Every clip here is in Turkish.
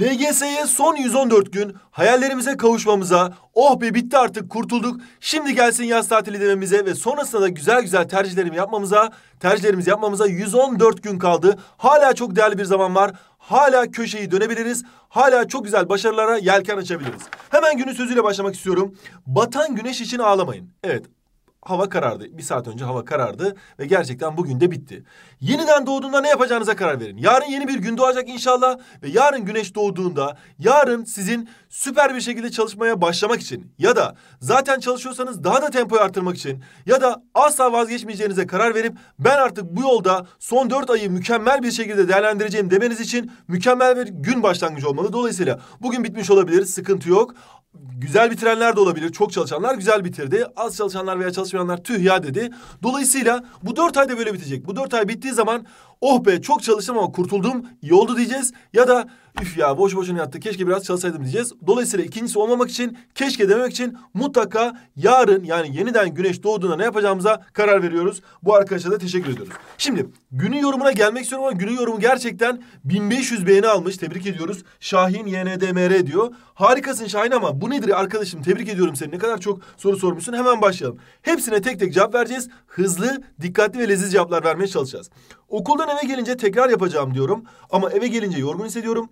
LGS'ye son 114 gün hayallerimize kavuşmamıza, oh be bitti artık kurtulduk, şimdi gelsin yaz tatili dememize ve sonrasında da güzel güzel tercihlerimi yapmamıza, tercihlerimizi yapmamıza 114 gün kaldı. Hala çok değerli bir zaman var. Hala köşeyi dönebiliriz. Hala çok güzel başarılara yelken açabiliriz. Hemen günün sözüyle başlamak istiyorum. Batan güneş için ağlamayın. Evet, hava karardı. Bir saat önce hava karardı ve gerçekten bugün de bitti. Yeniden doğduğunda ne yapacağınıza karar verin. Yarın yeni bir gün doğacak inşallah ve yarın güneş doğduğunda yarın sizin süper bir şekilde çalışmaya başlamak için ya da zaten çalışıyorsanız daha da tempoyu artırmak için ya da asla vazgeçmeyeceğinize karar verip ben artık bu yolda son dört ayı mükemmel bir şekilde değerlendireceğim demeniz için mükemmel bir gün başlangıcı olmalı. Dolayısıyla bugün bitmiş olabilir, sıkıntı yok. Güzel bitirenler de olabilir. Çok çalışanlar güzel bitirdi. Az çalışanlar veya çalışmayanlar tüh ya dedi. Dolayısıyla bu dört ayda böyle bitecek. Bu dört ay bittiği zaman oh be çok çalıştım ama kurtuldum iyi oldu diyeceğiz. Ya da üf ya boş boşuna yattı keşke biraz çalışsaydım diyeceğiz. Dolayısıyla ikincisi olmamak için keşke dememek için mutlaka yarın yani yeniden güneş doğduğunda ne yapacağımıza karar veriyoruz. Bu arkadaşa da teşekkür ediyoruz. Şimdi günün yorumuna gelmek istiyorum ama günün yorumu gerçekten 1500 beğeni almış. Tebrik ediyoruz. Şahin YNDMR diyor. Harikasın Şahin ama bu nedir arkadaşım? Tebrik ediyorum seni. Ne kadar çok soru sormuşsun. Hemen başlayalım. Hepsine tek tek cevap vereceğiz. Hızlı, dikkatli ve leziz cevaplar vermeye çalışacağız. Okuldan eve gelince tekrar yapacağım diyorum ama eve gelince yorgun hissediyorum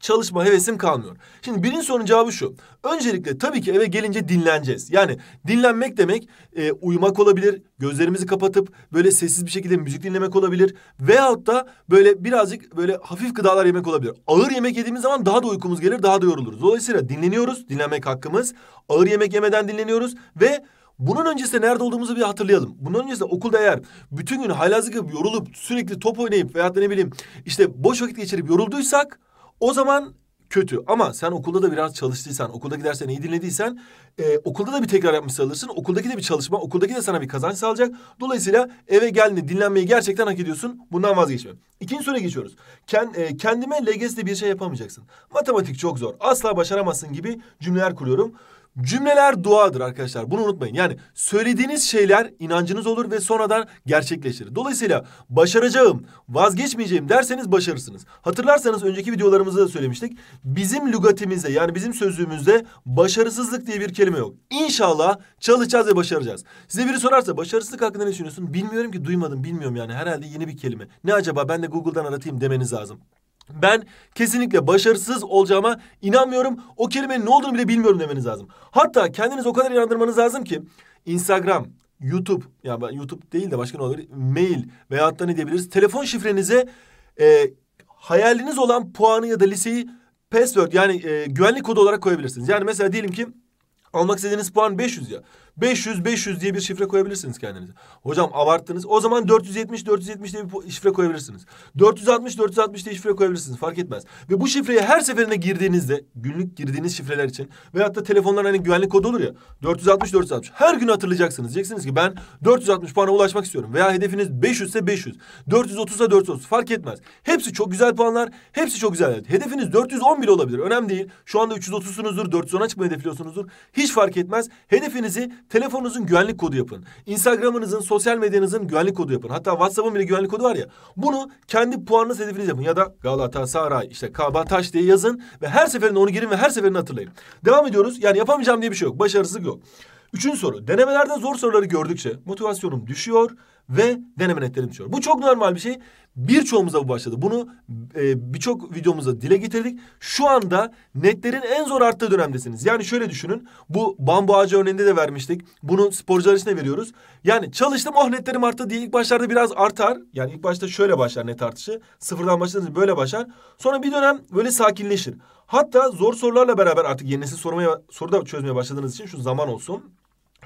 çalışma hevesim kalmıyor. Şimdi birinci sorunun cevabı şu. Öncelikle tabii ki eve gelince dinleneceğiz. Yani dinlenmek demek e, uyumak olabilir. Gözlerimizi kapatıp böyle sessiz bir şekilde müzik dinlemek olabilir. Veyahut da böyle birazcık böyle hafif gıdalar yemek olabilir. Ağır yemek yediğimiz zaman daha da uykumuz gelir, daha da yoruluruz. Dolayısıyla dinleniyoruz, dinlenmek hakkımız. Ağır yemek yemeden dinleniyoruz ve bunun öncesinde nerede olduğumuzu bir hatırlayalım. Bunun öncesinde okulda eğer bütün gün haylazlık yapıp yorulup sürekli top oynayıp veyahut da ne bileyim işte boş vakit geçirip yorulduysak o zaman kötü ama sen okulda da biraz çalıştıysan, okuldaki derslerini iyi dinlediysen... E, ...okulda da bir tekrar yapmış sayılırsın. Okuldaki de bir çalışma, okuldaki de sana bir kazanç sağlayacak. Dolayısıyla eve geldiğinde dinlenmeyi gerçekten hak ediyorsun. Bundan vazgeçme. İkinci soruya geçiyoruz. Kend, e, kendime LGS'de bir şey yapamayacaksın. Matematik çok zor, asla başaramazsın gibi cümleler kuruyorum. Cümleler duadır arkadaşlar. Bunu unutmayın. Yani söylediğiniz şeyler inancınız olur ve sonradan gerçekleşir. Dolayısıyla başaracağım, vazgeçmeyeceğim derseniz başarırsınız. Hatırlarsanız önceki videolarımızda da söylemiştik. Bizim lügatimizde yani bizim sözlüğümüzde başarısızlık diye bir kelime yok. İnşallah çalışacağız ve başaracağız. Size biri sorarsa başarısızlık hakkında ne düşünüyorsun? Bilmiyorum ki duymadım bilmiyorum yani. Herhalde yeni bir kelime. Ne acaba ben de Google'dan aratayım demeniz lazım. Ben kesinlikle başarısız olacağıma inanmıyorum. O kelimenin ne olduğunu bile bilmiyorum demeniz lazım. Hatta kendiniz o kadar inandırmanız lazım ki Instagram, YouTube, yani YouTube değil de başka ne olabilir? Mail veya da ne diyebiliriz? Telefon şifrenize e, hayaliniz olan puanı ya da liseyi password yani e, güvenlik kodu olarak koyabilirsiniz. Yani mesela diyelim ki Almak istediğiniz puan 500 ya. 500 500 diye bir şifre koyabilirsiniz kendinize. Hocam abarttınız. O zaman 470 470 diye bir şifre koyabilirsiniz. 460 460 diye şifre koyabilirsiniz. Fark etmez. Ve bu şifreyi her seferinde girdiğinizde günlük girdiğiniz şifreler için veyahut da telefonların hani güvenlik kodu olur ya 460 460 her gün hatırlayacaksınız. Diyeceksiniz ki ben 460 puana ulaşmak istiyorum veya hedefiniz 500 ise 500, 430 ise 430 fark etmez. Hepsi çok güzel puanlar. Hepsi çok güzel. Hedefiniz 410 bile olabilir. Önemli değil. Şu anda 330'sunuzdur. 410'a çıkmayı hedefliyorsunuzdur. Hiç fark etmez. Hedefinizi telefonunuzun güvenlik kodu yapın. Instagram'ınızın, sosyal medyanızın güvenlik kodu yapın. Hatta WhatsApp'ın bile güvenlik kodu var ya. Bunu kendi puanınız hedefiniz yapın. Ya da Galatasaray, işte Kabataş diye yazın. Ve her seferinde onu girin ve her seferinde hatırlayın. Devam ediyoruz. Yani yapamayacağım diye bir şey yok. Başarısızlık yok. Üçüncü soru. Denemelerde zor soruları gördükçe motivasyonum düşüyor ve deneme netlerini düşüyor. Bu çok normal bir şey. Birçoğumuzda bu başladı. Bunu e, birçok videomuzda dile getirdik. Şu anda netlerin en zor arttığı dönemdesiniz. Yani şöyle düşünün. Bu bambu ağacı örneğinde de vermiştik. Bunu sporcular için de veriyoruz. Yani çalıştım oh netlerim arttı diye ilk başlarda biraz artar. Yani ilk başta şöyle başlar net artışı. Sıfırdan başladığınız böyle başlar. Sonra bir dönem böyle sakinleşir. Hatta zor sorularla beraber artık yenisi sormaya, soru da çözmeye başladığınız için şu zaman olsun.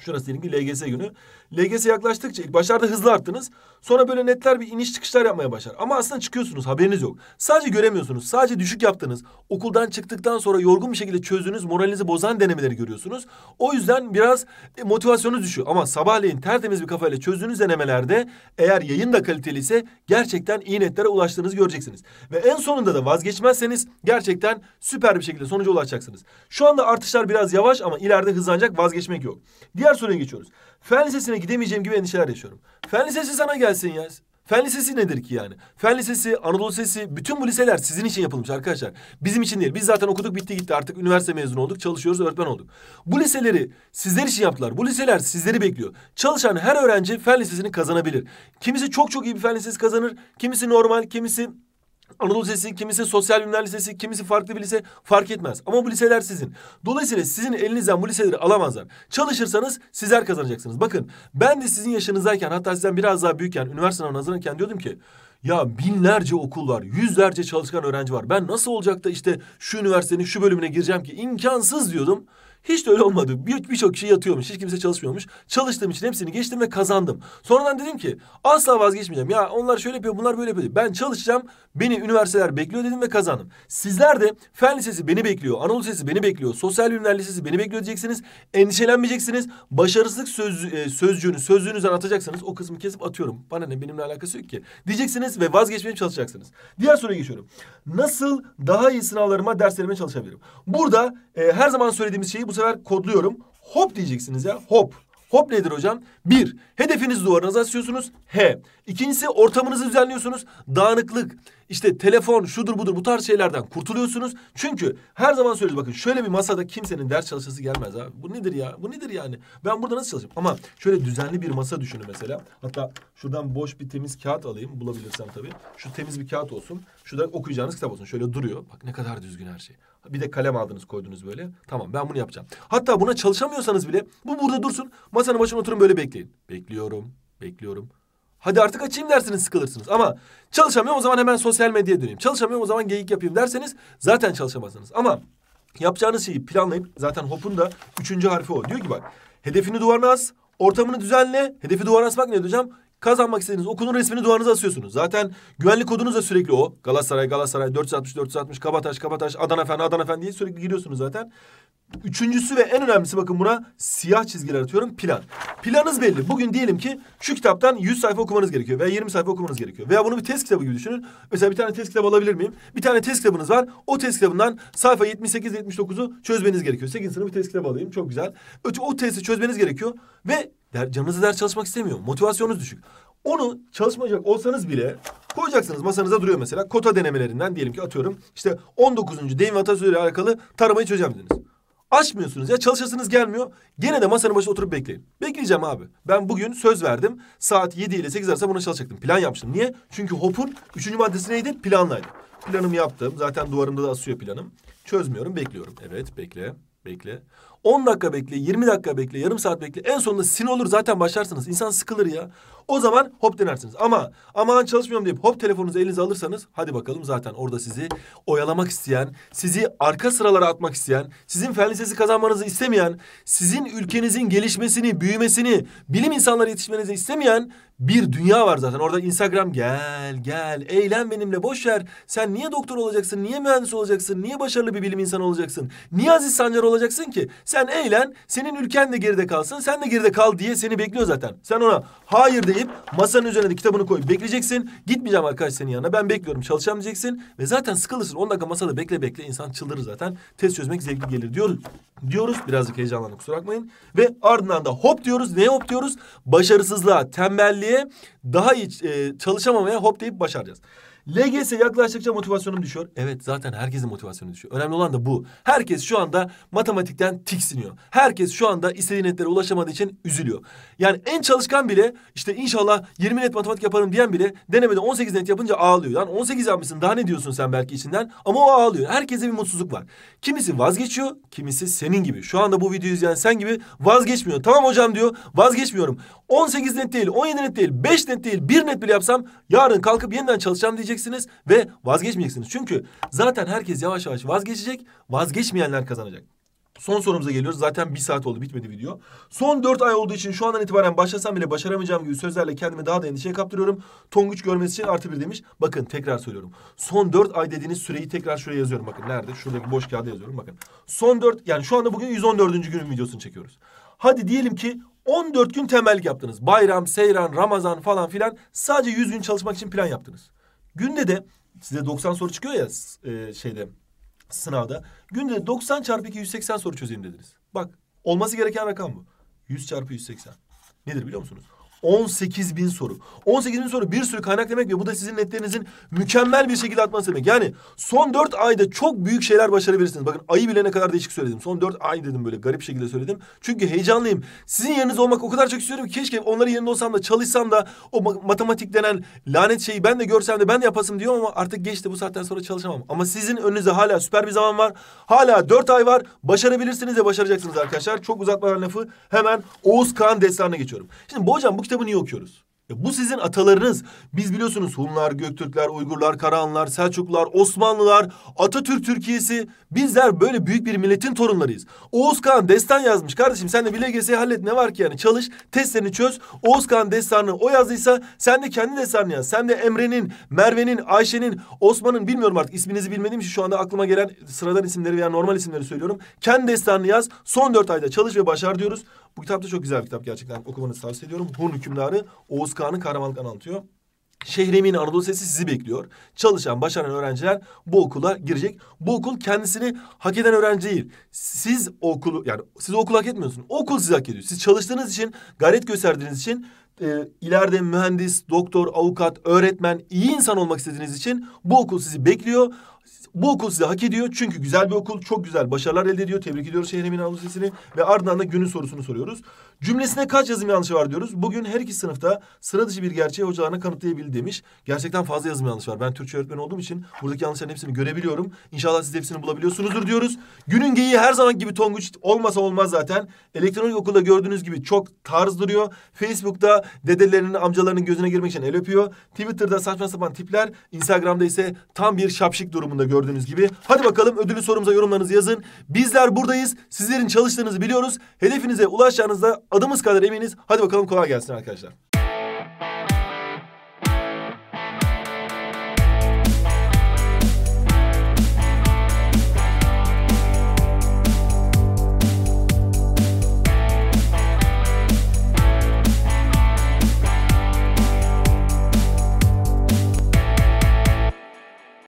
Şurası diyelim ki LGS günü. LGS yaklaştıkça ilk başlarda hızlı arttınız. Sonra böyle netler bir iniş çıkışlar yapmaya başlar. Ama aslında çıkıyorsunuz haberiniz yok. Sadece göremiyorsunuz. Sadece düşük yaptınız. Okuldan çıktıktan sonra yorgun bir şekilde çözdüğünüz moralinizi bozan denemeleri görüyorsunuz. O yüzden biraz e, motivasyonunuz düşüyor. Ama sabahleyin tertemiz bir kafayla çözdüğünüz denemelerde eğer yayın da kaliteli ise gerçekten iyi netlere ulaştığınızı göreceksiniz. Ve en sonunda da vazgeçmezseniz gerçekten süper bir şekilde sonuca ulaşacaksınız. Şu anda artışlar biraz yavaş ama ileride hızlanacak vazgeçmek yok. Diğer Diğer soruya geçiyoruz. Fen lisesine gidemeyeceğim gibi endişeler yaşıyorum. Fen lisesi sana gelsin ya. Fen lisesi nedir ki yani? Fen lisesi, Anadolu lisesi, bütün bu liseler sizin için yapılmış arkadaşlar. Bizim için değil. Biz zaten okuduk bitti gitti artık üniversite mezunu olduk, çalışıyoruz, öğretmen olduk. Bu liseleri sizler için yaptılar. Bu liseler sizleri bekliyor. Çalışan her öğrenci fen lisesini kazanabilir. Kimisi çok çok iyi bir fen lisesi kazanır, kimisi normal, kimisi Anadolu Lisesi, kimisi Sosyal Bilimler Lisesi, kimisi farklı bir lise fark etmez. Ama bu liseler sizin. Dolayısıyla sizin elinizden bu liseleri alamazlar. Çalışırsanız sizler kazanacaksınız. Bakın ben de sizin yaşınızdayken hatta sizden biraz daha büyükken üniversite sınavına hazırlanırken diyordum ki ya binlerce okul var, yüzlerce çalışkan öğrenci var. Ben nasıl olacak da işte şu üniversitenin şu bölümüne gireceğim ki imkansız diyordum. Hiç de öyle olmadı. Birçok bir, bir kişi yatıyormuş. Hiç kimse çalışmıyormuş. Çalıştığım için hepsini geçtim ve kazandım. Sonradan dedim ki asla vazgeçmeyeceğim. Ya onlar şöyle yapıyor, bunlar böyle yapıyor. Ben çalışacağım. Beni üniversiteler bekliyor dedim ve kazandım. Sizler de Fen Lisesi beni bekliyor. Anadolu Lisesi beni bekliyor. Sosyal Bilimler Lisesi beni bekliyor diyeceksiniz. Endişelenmeyeceksiniz. Başarısızlık söz, e, sözcüğünü sözlüğünüzden atacaksınız. O kısmı kesip atıyorum. Bana ne benimle alakası yok ki. Diyeceksiniz ve vazgeçmeye çalışacaksınız. Diğer soruya geçiyorum. Nasıl daha iyi sınavlarıma, derslerime çalışabilirim? Burada e, her zaman söylediğimiz şeyi bu sefer kodluyorum. Hop diyeceksiniz ya. Hop. Hop nedir hocam? Bir, hedefiniz duvarınıza asıyorsunuz. H. İkincisi ortamınızı düzenliyorsunuz. Dağınıklık, işte telefon şudur budur bu tarz şeylerden kurtuluyorsunuz. Çünkü her zaman söylüyoruz bakın şöyle bir masada kimsenin ders çalışması gelmez abi. Bu nedir ya? Bu nedir yani? Ben burada nasıl çalışayım? Ama şöyle düzenli bir masa düşünün mesela. Hatta şuradan boş bir temiz kağıt alayım bulabilirsem tabii. Şu temiz bir kağıt olsun. Şurada okuyacağınız kitap olsun. Şöyle duruyor. Bak ne kadar düzgün her şey. Bir de kalem aldınız koydunuz böyle. Tamam ben bunu yapacağım. Hatta buna çalışamıyorsanız bile bu burada dursun. Masanın başına oturun böyle bekleyin. Bekliyorum, bekliyorum. Hadi artık açayım dersiniz sıkılırsınız. Ama çalışamıyorum o zaman hemen sosyal medyaya döneyim. Çalışamıyorum o zaman geyik yapayım derseniz zaten çalışamazsınız. Ama yapacağınız şeyi planlayıp zaten hopun da üçüncü harfi o. Diyor ki bak hedefini duvarına as, ortamını düzenle. Hedefi duvarına asmak ne hocam? Kazanmak istediğiniz okulun resmini duvarınıza asıyorsunuz. Zaten güvenlik kodunuz da sürekli o. Galatasaray, Galatasaray, 460, 460, Kabataş, Kabataş, Adana Fen, Adana Fen diye sürekli giriyorsunuz zaten. Üçüncüsü ve en önemlisi bakın buna siyah çizgiler atıyorum plan. Planınız belli. Bugün diyelim ki şu kitaptan 100 sayfa okumanız gerekiyor veya 20 sayfa okumanız gerekiyor. Veya bunu bir test kitabı gibi düşünün. Mesela bir tane test kitabı alabilir miyim? Bir tane test kitabınız var. O test kitabından sayfa 78-79'u çözmeniz gerekiyor. 8. sınıf bir test kitabı alayım. Çok güzel. o testi çözmeniz gerekiyor. Ve der, canınızı ders çalışmak istemiyor. Motivasyonunuz düşük. Onu çalışmayacak olsanız bile koyacaksınız masanıza duruyor mesela. Kota denemelerinden diyelim ki atıyorum işte 19. deyim ve atasözüyle alakalı taramayı çözeceğim dediniz. Açmıyorsunuz ya çalışasınız gelmiyor. Gene de masanın başında oturup bekleyin. Bekleyeceğim abi. Ben bugün söz verdim. Saat 7 ile 8 arasında buna çalışacaktım. Plan yapmıştım. Niye? Çünkü HOP'un üçüncü maddesi neydi? Planlaydı. Planımı yaptım. Zaten duvarımda da asıyor planım. Çözmüyorum. Bekliyorum. Evet bekle. Bekle. 10 dakika bekle, 20 dakika bekle, yarım saat bekle. En sonunda sin olur zaten başlarsınız. İnsan sıkılır ya. O zaman hop denersiniz. Ama aman çalışmıyorum deyip hop telefonunuzu elinize alırsanız hadi bakalım zaten orada sizi oyalamak isteyen, sizi arka sıralara atmak isteyen, sizin fen lisesi kazanmanızı istemeyen, sizin ülkenizin gelişmesini, büyümesini, bilim insanları yetişmenizi istemeyen bir dünya var zaten. Orada Instagram gel gel eğlen benimle boş ver. Sen niye doktor olacaksın? Niye mühendis olacaksın? Niye başarılı bir bilim insanı olacaksın? Niye Aziz Sancar olacaksın ki? Sen eğlen, senin ülken de geride kalsın, sen de geride kal diye seni bekliyor zaten. Sen ona hayır deyip masanın üzerine de kitabını koyup bekleyeceksin. Gitmeyeceğim arkadaş senin yanına, ben bekliyorum çalışacağım diyeceksin. Ve zaten sıkılırsın, 10 dakika masada bekle bekle insan çıldırır zaten. Test çözmek zevkli gelir diyoruz. Diyoruz, birazcık heyecanlandım kusura bakmayın. Ve ardından da hop diyoruz, neye hop diyoruz? Başarısızlığa, tembelliğe, daha iyi e, çalışamamaya hop deyip başaracağız. LGS yaklaştıkça motivasyonum düşüyor. Evet zaten herkesin motivasyonu düşüyor. Önemli olan da bu. Herkes şu anda matematikten tiksiniyor. Herkes şu anda istediği netlere ulaşamadığı için üzülüyor. Yani en çalışkan bile işte inşallah 20 net matematik yaparım diyen bile denemede 18 net yapınca ağlıyor. Yani 18 yapmışsın daha ne diyorsun sen belki içinden ama o ağlıyor. Herkese bir mutsuzluk var. Kimisi vazgeçiyor, kimisi senin gibi. Şu anda bu videoyu izleyen sen gibi vazgeçmiyor. Tamam hocam diyor vazgeçmiyorum. 18 net değil, 17 net değil, 5 net değil, 1 net bile yapsam yarın kalkıp yeniden çalışacağım diyeceksiniz ve vazgeçmeyeceksiniz. Çünkü zaten herkes yavaş yavaş vazgeçecek, vazgeçmeyenler kazanacak. Son sorumuza geliyoruz. Zaten bir saat oldu bitmedi video. Son dört ay olduğu için şu andan itibaren başlasam bile başaramayacağım gibi sözlerle kendimi daha da endişeye kaptırıyorum. Tonguç görmesi için artı bir demiş. Bakın tekrar söylüyorum. Son dört ay dediğiniz süreyi tekrar şuraya yazıyorum. Bakın nerede? Şuradaki boş kağıda yazıyorum. Bakın. Son dört yani şu anda bugün 114. günün videosunu çekiyoruz. Hadi diyelim ki 14 gün temellik yaptınız. Bayram, seyran, Ramazan falan filan sadece 100 gün çalışmak için plan yaptınız. Günde de size 90 soru çıkıyor ya e, şeyde sınavda. Günde de 90 çarpı 2 180 soru çözeyim dediniz. Bak olması gereken rakam bu. 100 çarpı 180. Nedir biliyor musunuz? 18 bin soru. 18 bin soru bir sürü kaynak demek ve bu da sizin netlerinizin mükemmel bir şekilde atması demek. Yani son dört ayda çok büyük şeyler başarabilirsiniz. Bakın ayı bile ne kadar değişik söyledim. Son dört ay dedim böyle garip şekilde söyledim. Çünkü heyecanlıyım. Sizin yeriniz olmak o kadar çok istiyorum ki keşke onların yerinde olsam da çalışsam da o matematik denen lanet şeyi ben de görsem de ben de yapasım diyorum ama artık geçti bu saatten sonra çalışamam. Ama sizin önünüzde hala süper bir zaman var. Hala dört ay var. Başarabilirsiniz de başaracaksınız arkadaşlar. Çok uzatmadan lafı hemen Oğuz Kağan destanına geçiyorum. Şimdi bu hocam bu kitabı niye okuyoruz? E bu sizin atalarınız. Biz biliyorsunuz Hunlar, Göktürkler, Uygurlar, Karahanlar, Selçuklular, Osmanlılar, Atatürk Türkiye'si. Bizler böyle büyük bir milletin torunlarıyız. Oğuz Kağan destan yazmış. Kardeşim sen de bilgeseyi hallet ne var ki yani çalış testlerini çöz. Oğuz Kağan destanını o yazdıysa sen de kendi destanını yaz. Sen de Emre'nin, Merve'nin, Ayşe'nin, Osman'ın bilmiyorum artık isminizi bilmediğim için şu anda aklıma gelen sıradan isimleri veya normal isimleri söylüyorum. Kendi destanını yaz. Son dört ayda çalış ve başar diyoruz. Bu kitap da çok güzel bir kitap gerçekten okumanızı tavsiye ediyorum. Hun hükümdarı Oğuz Kağan'ı Kahramanlık anlatıyor. Şehremin Anadolu Sesi sizi bekliyor. Çalışan, başaran öğrenciler bu okula girecek. Bu okul kendisini hak eden öğrenci değil. Siz okulu yani siz okulu hak etmiyorsunuz. Okul sizi hak ediyor. Siz çalıştığınız için, gayret gösterdiğiniz için e, ileride mühendis, doktor, avukat, öğretmen, iyi insan olmak istediğiniz için bu okul sizi bekliyor. Bu okul sizi hak ediyor. Çünkü güzel bir okul, çok güzel başarılar elde ediyor. Tebrik ediyoruz Şehremin Havuzesi'ni ve ardından da günün sorusunu soruyoruz. Cümlesine kaç yazım yanlışı var diyoruz. Bugün her iki sınıfta sıra dışı bir gerçeği hocalarına kanıtlayabildi demiş. Gerçekten fazla yazım yanlışı var. Ben Türkçe öğretmen olduğum için buradaki yanlışların hepsini görebiliyorum. İnşallah siz hepsini bulabiliyorsunuzdur diyoruz. Günün geyiği her zaman gibi Tonguç olmasa olmaz zaten. Elektronik okulda gördüğünüz gibi çok tarz duruyor. Facebook'ta Dedelerinin, amcalarının gözüne girmek için el öpüyor. Twitter'da saçma sapan tipler, Instagram'da ise tam bir şapşik durumunda gördüğünüz gibi. Hadi bakalım ödülü sorumuza yorumlarınızı yazın. Bizler buradayız. Sizlerin çalıştığınızı biliyoruz. Hedefinize ulaşacağınızda adımız kadar eminiz. Hadi bakalım kolay gelsin arkadaşlar.